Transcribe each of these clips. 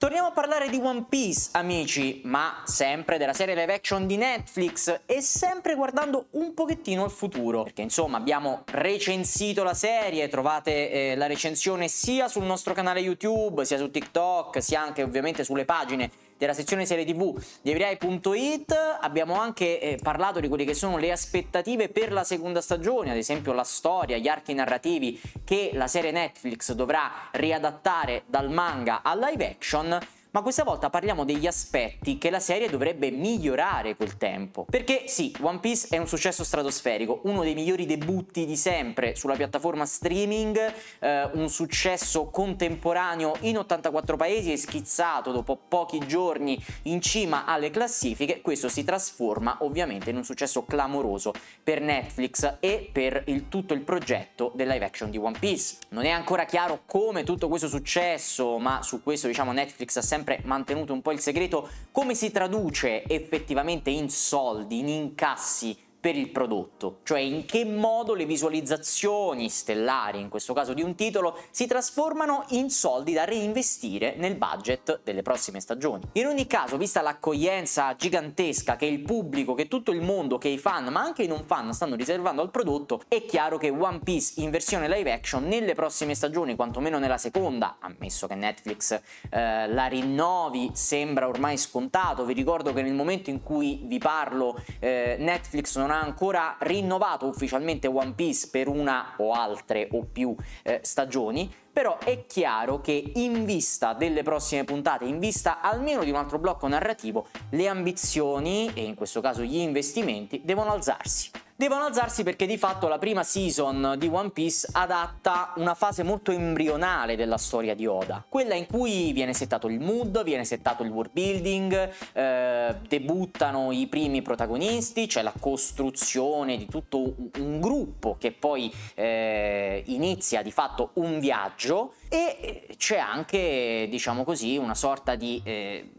Torniamo a parlare di One Piece, amici, ma sempre della serie live action di Netflix e sempre guardando un pochettino al futuro, perché insomma abbiamo recensito la serie, trovate eh, la recensione sia sul nostro canale YouTube, sia su TikTok, sia anche ovviamente sulle pagine della sezione serie tv di Evriai.it abbiamo anche eh, parlato di quelle che sono le aspettative per la seconda stagione, ad esempio la storia, gli archi narrativi che la serie Netflix dovrà riadattare dal manga al live action ma questa volta parliamo degli aspetti che la serie dovrebbe migliorare col tempo. Perché sì, One Piece è un successo stratosferico, uno dei migliori debutti di sempre sulla piattaforma streaming, eh, un successo contemporaneo in 84 paesi e schizzato dopo pochi giorni in cima alle classifiche, questo si trasforma ovviamente in un successo clamoroso per Netflix e per il, tutto il progetto del live action di One Piece. Non è ancora chiaro come tutto questo successo, ma su questo diciamo Netflix ha sempre sempre mantenuto un po' il segreto, come si traduce effettivamente in soldi, in incassi per il prodotto, cioè in che modo le visualizzazioni stellari, in questo caso di un titolo, si trasformano in soldi da reinvestire nel budget delle prossime stagioni. In ogni caso, vista l'accoglienza gigantesca che il pubblico, che tutto il mondo, che i fan, ma anche i non fan stanno riservando al prodotto, è chiaro che One Piece in versione live action nelle prossime stagioni, quantomeno nella seconda, ammesso che Netflix eh, la rinnovi, sembra ormai scontato. Vi ricordo che nel momento in cui vi parlo eh, Netflix non non ha ancora rinnovato ufficialmente One Piece per una o altre o più eh, stagioni, però è chiaro che in vista delle prossime puntate, in vista almeno di un altro blocco narrativo, le ambizioni e in questo caso gli investimenti devono alzarsi devono alzarsi perché di fatto la prima season di One Piece adatta una fase molto embrionale della storia di Oda, quella in cui viene settato il mood, viene settato il world building, eh, debuttano i primi protagonisti, c'è cioè la costruzione di tutto un gruppo che poi eh, inizia di fatto un viaggio e eh, c'è anche, diciamo così, una sorta di eh,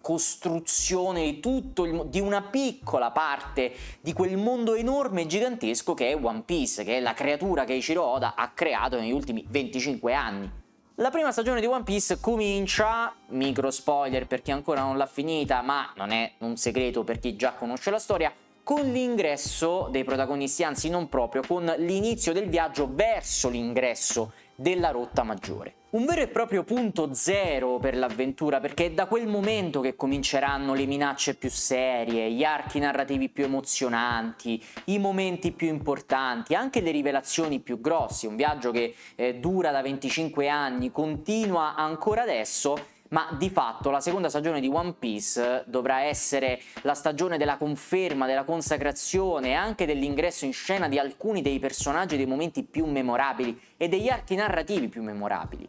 costruzione di tutto, il, di una piccola parte di quel mondo enorme e gigantesco che è One Piece, che è la creatura che Ichiro Oda ha creato negli ultimi 25 anni. La prima stagione di One Piece comincia, micro spoiler per chi ancora non l'ha finita, ma non è un segreto per chi già conosce la storia, con l'ingresso dei protagonisti, anzi non proprio, con l'inizio del viaggio verso l'ingresso della rotta maggiore. Un vero e proprio punto zero per l'avventura perché è da quel momento che cominceranno le minacce più serie, gli archi narrativi più emozionanti, i momenti più importanti, anche le rivelazioni più grossi, un viaggio che eh, dura da 25 anni, continua ancora adesso ma di fatto la seconda stagione di One Piece dovrà essere la stagione della conferma, della consacrazione e anche dell'ingresso in scena di alcuni dei personaggi dei momenti più memorabili e degli archi narrativi più memorabili.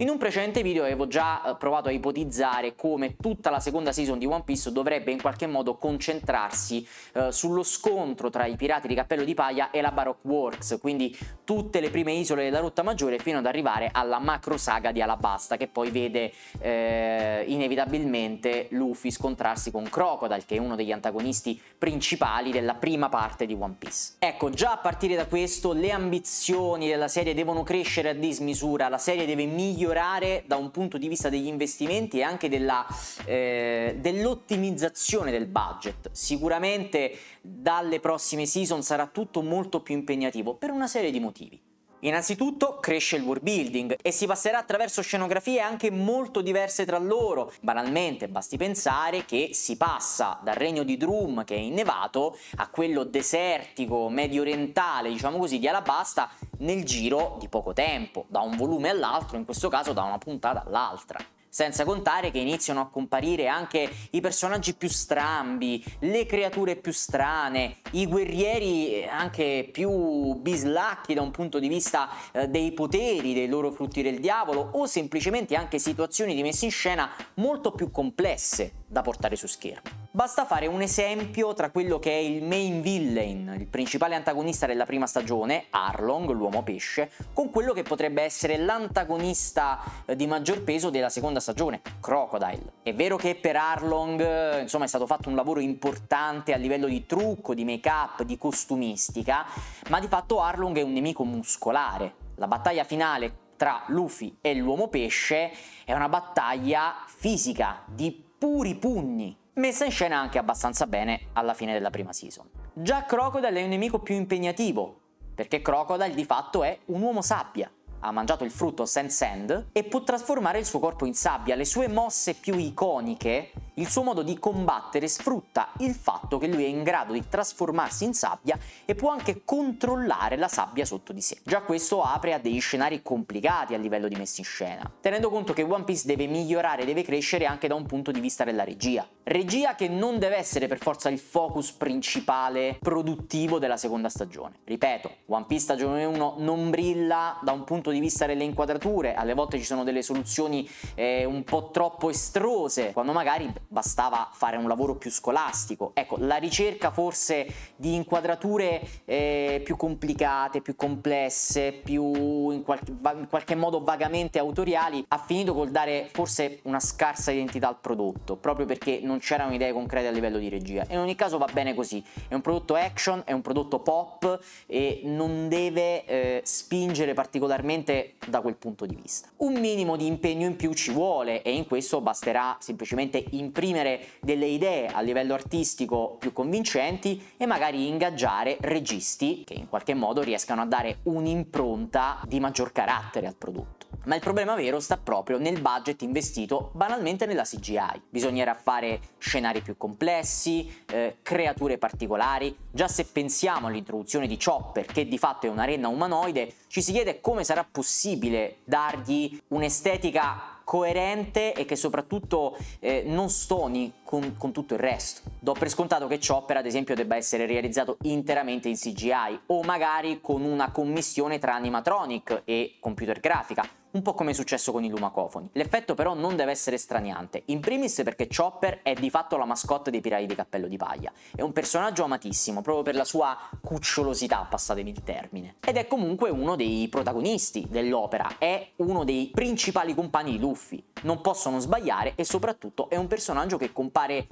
In un precedente video avevo già eh, provato a ipotizzare come tutta la seconda season di One Piece dovrebbe in qualche modo concentrarsi eh, sullo scontro tra i pirati di Cappello di Paglia e la Baroque Works, quindi tutte le prime isole della rotta maggiore fino ad arrivare alla macro saga di Alabasta che poi vede eh, inevitabilmente Luffy scontrarsi con Crocodile che è uno degli antagonisti principali della prima parte di One Piece. Ecco, già a partire da questo le ambizioni della serie devono crescere a dismisura, la serie deve migliorare migliorare da un punto di vista degli investimenti e anche della, eh, dell'ottimizzazione del budget. Sicuramente dalle prossime season sarà tutto molto più impegnativo per una serie di motivi. Innanzitutto cresce il world building e si passerà attraverso scenografie anche molto diverse tra loro. Banalmente basti pensare che si passa dal regno di Drum che è innevato a quello desertico, medio orientale, diciamo così, di Alabasta nel giro di poco tempo, da un volume all'altro, in questo caso da una puntata all'altra. Senza contare che iniziano a comparire anche i personaggi più strambi, le creature più strane, i guerrieri eh, anche più bislacchi da un punto di vista eh, dei poteri, dei loro frutti del diavolo o semplicemente anche situazioni di messa in scena molto più complesse da portare su schermo. Basta fare un esempio tra quello che è il main villain, il principale antagonista della prima stagione, Arlong, l'uomo pesce, con quello che potrebbe essere l'antagonista eh, di maggior peso della seconda stagione, Crocodile. È vero che per Arlong eh, insomma, è stato fatto un lavoro importante a livello di trucco, di make-up, di costumistica, ma di fatto Arlong è un nemico muscolare. La battaglia finale tra Luffy e l'uomo pesce è una battaglia fisica, di puri pugni, messa in scena anche abbastanza bene alla fine della prima season. Già Crocodile è un nemico più impegnativo, perché Crocodile di fatto è un uomo sabbia, ha mangiato il frutto Sand Sand e può trasformare il suo corpo in sabbia. Le sue mosse più iconiche, il suo modo di combattere sfrutta il fatto che lui è in grado di trasformarsi in sabbia e può anche controllare la sabbia sotto di sé. Già questo apre a degli scenari complicati a livello di messa in scena, tenendo conto che One Piece deve migliorare, deve crescere anche da un punto di vista della regia. Regia che non deve essere per forza il focus principale produttivo della seconda stagione. Ripeto, One Piece stagione 1 non brilla da un punto punto di vista delle inquadrature, alle volte ci sono delle soluzioni eh, un po' troppo estrose, quando magari bastava fare un lavoro più scolastico. Ecco, la ricerca forse di inquadrature eh, più complicate, più complesse, più in qualche, in qualche modo vagamente autoriali, ha finito col dare forse una scarsa identità al prodotto, proprio perché non c'erano idee concrete a livello di regia. in ogni caso va bene così, è un prodotto action, è un prodotto pop e non deve eh, spingere particolarmente sicuramente da quel punto di vista. Un minimo di impegno in più ci vuole e in questo basterà semplicemente imprimere delle idee a livello artistico più convincenti e magari ingaggiare registi che in qualche modo riescano a dare un'impronta di maggior carattere al prodotto. Ma il problema vero sta proprio nel budget investito banalmente nella CGI. Bisognerà fare scenari più complessi, eh, creature particolari. Già se pensiamo all'introduzione di Chopper, che di fatto è un'arena umanoide, ci si chiede come sarà possibile dargli un'estetica coerente e che soprattutto eh, non stoni con, con, tutto il resto. Do per scontato che Chopper ad esempio debba essere realizzato interamente in CGI o magari con una commissione tra animatronic e computer grafica un po' come è successo con i lumacofoni. L'effetto però non deve essere straniante, in primis perché Chopper è di fatto la mascotte dei pirati di cappello di paglia, è un personaggio amatissimo proprio per la sua cucciolosità, passatemi il termine, ed è comunque uno dei protagonisti dell'opera, è uno dei principali compagni di Luffy, non possono sbagliare e soprattutto è un personaggio che compare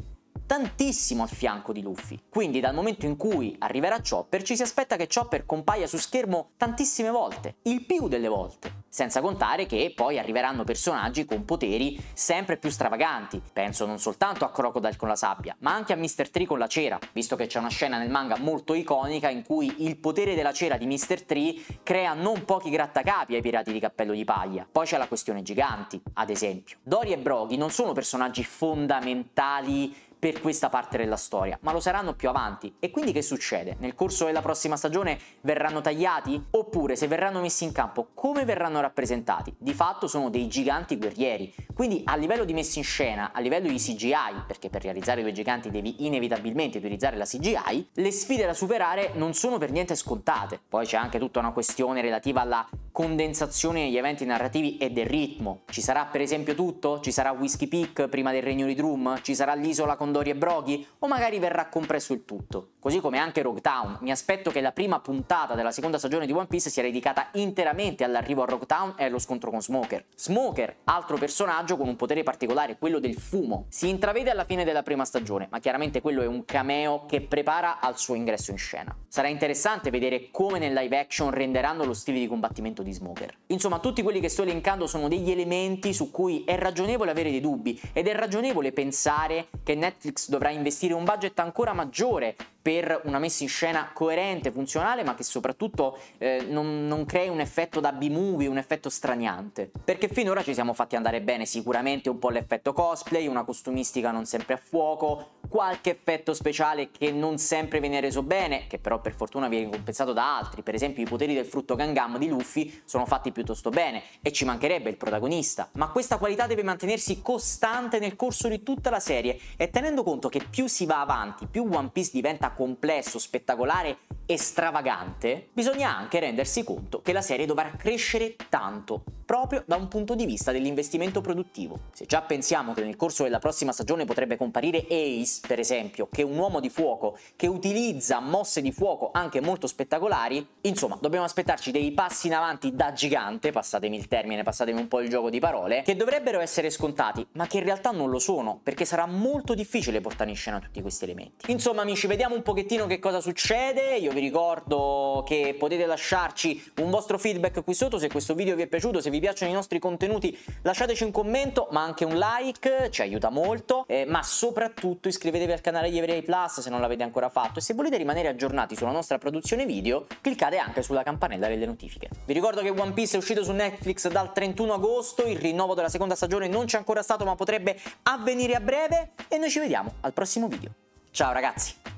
tantissimo al fianco di Luffy. Quindi dal momento in cui arriverà Chopper ci si aspetta che Chopper compaia su schermo tantissime volte, il più delle volte. Senza contare che poi arriveranno personaggi con poteri sempre più stravaganti. Penso non soltanto a Crocodile con la sabbia, ma anche a Mr. Tree con la cera, visto che c'è una scena nel manga molto iconica in cui il potere della cera di Mr. Tree crea non pochi grattacapi ai pirati di cappello di paglia. Poi c'è la questione giganti, ad esempio. Dory e Broghi non sono personaggi fondamentali per questa parte della storia, ma lo saranno più avanti. E quindi che succede? Nel corso della prossima stagione verranno tagliati? Oppure se verranno messi in campo, come verranno rappresentati? Di fatto sono dei giganti guerrieri, quindi a livello di messa in scena, a livello di CGI, perché per realizzare due giganti devi inevitabilmente utilizzare la CGI, le sfide da superare non sono per niente scontate. Poi c'è anche tutta una questione relativa alla condensazione negli eventi narrativi e del ritmo. Ci sarà per esempio tutto? Ci sarà Whiskey Peak prima del Regno di Drum? Ci sarà l'isola con Dory e Broghi? O magari verrà compresso il tutto? Così come anche Rogue Town. Mi aspetto che la prima puntata della seconda stagione di One Piece sia dedicata interamente all'arrivo a Rogue Town e allo scontro con Smoker. Smoker, altro personaggio con un potere particolare, quello del fumo. Si intravede alla fine della prima stagione, ma chiaramente quello è un cameo che prepara al suo ingresso in scena. Sarà interessante vedere come nel live action renderanno lo stile di combattimento di Smoker. Insomma, tutti quelli che sto elencando sono degli elementi su cui è ragionevole avere dei dubbi ed è ragionevole pensare che Netflix dovrà investire un budget ancora maggiore per una messa in scena coerente, funzionale, ma che soprattutto eh, non, non crei un effetto da B-movie, un effetto straniante. Perché finora ci siamo fatti andare bene sicuramente un po' l'effetto cosplay, una costumistica non sempre a fuoco, qualche effetto speciale che non sempre viene reso bene, che però per fortuna viene compensato da altri, per esempio i poteri del frutto Gangam di Luffy sono fatti piuttosto bene e ci mancherebbe il protagonista, ma questa qualità deve mantenersi costante nel corso di tutta la serie e tenendo conto che più si va avanti, più One Piece diventa complesso, spettacolare e stravagante, bisogna anche rendersi conto che la serie dovrà crescere tanto proprio da un punto di vista dell'investimento produttivo. Se già pensiamo che nel corso della prossima stagione potrebbe comparire Ace, per esempio, che è un uomo di fuoco che utilizza mosse di fuoco anche molto spettacolari, insomma, dobbiamo aspettarci dei passi in avanti da gigante, passatemi il termine, passatemi un po' il gioco di parole, che dovrebbero essere scontati, ma che in realtà non lo sono, perché sarà molto difficile portare in scena tutti questi elementi. Insomma, amici, vediamo un pochettino che cosa succede. Io vi ricordo che potete lasciarci un vostro feedback qui sotto se questo video vi è piaciuto, se vi vi piacciono i nostri contenuti lasciateci un commento ma anche un like, ci aiuta molto, eh, ma soprattutto iscrivetevi al canale di Everyday Plus se non l'avete ancora fatto e se volete rimanere aggiornati sulla nostra produzione video cliccate anche sulla campanella delle notifiche. Vi ricordo che One Piece è uscito su Netflix dal 31 agosto, il rinnovo della seconda stagione non c'è ancora stato ma potrebbe avvenire a breve e noi ci vediamo al prossimo video. Ciao ragazzi!